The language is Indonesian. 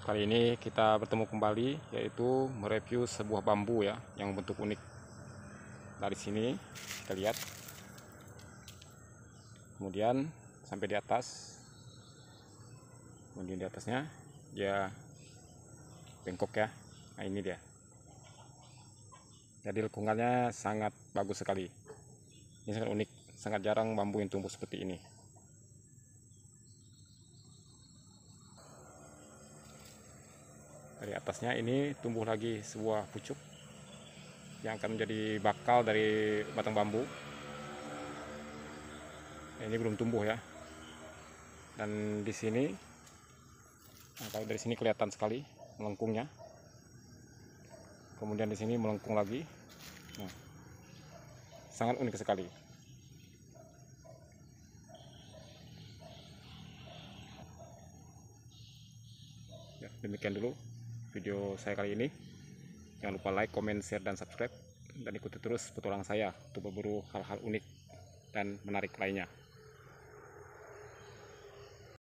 Kali ini kita bertemu kembali yaitu mereview sebuah bambu ya yang bentuk unik. Dari sini kita lihat. Kemudian sampai di atas. Kemudian di atasnya dia bengkok ya. Nah ini dia. Jadi lengkungannya sangat bagus sekali. Ini sangat unik, sangat jarang bambu yang tumbuh seperti ini. dari atasnya ini tumbuh lagi sebuah pucuk yang akan menjadi bakal dari batang bambu ini belum tumbuh ya dan di sini atau nah, dari sini kelihatan sekali melengkungnya kemudian di sini melengkung lagi nah, sangat unik sekali ya, demikian dulu video saya kali ini jangan lupa like, comment, share, dan subscribe dan ikuti terus petualang saya untuk berburu hal-hal unik dan menarik lainnya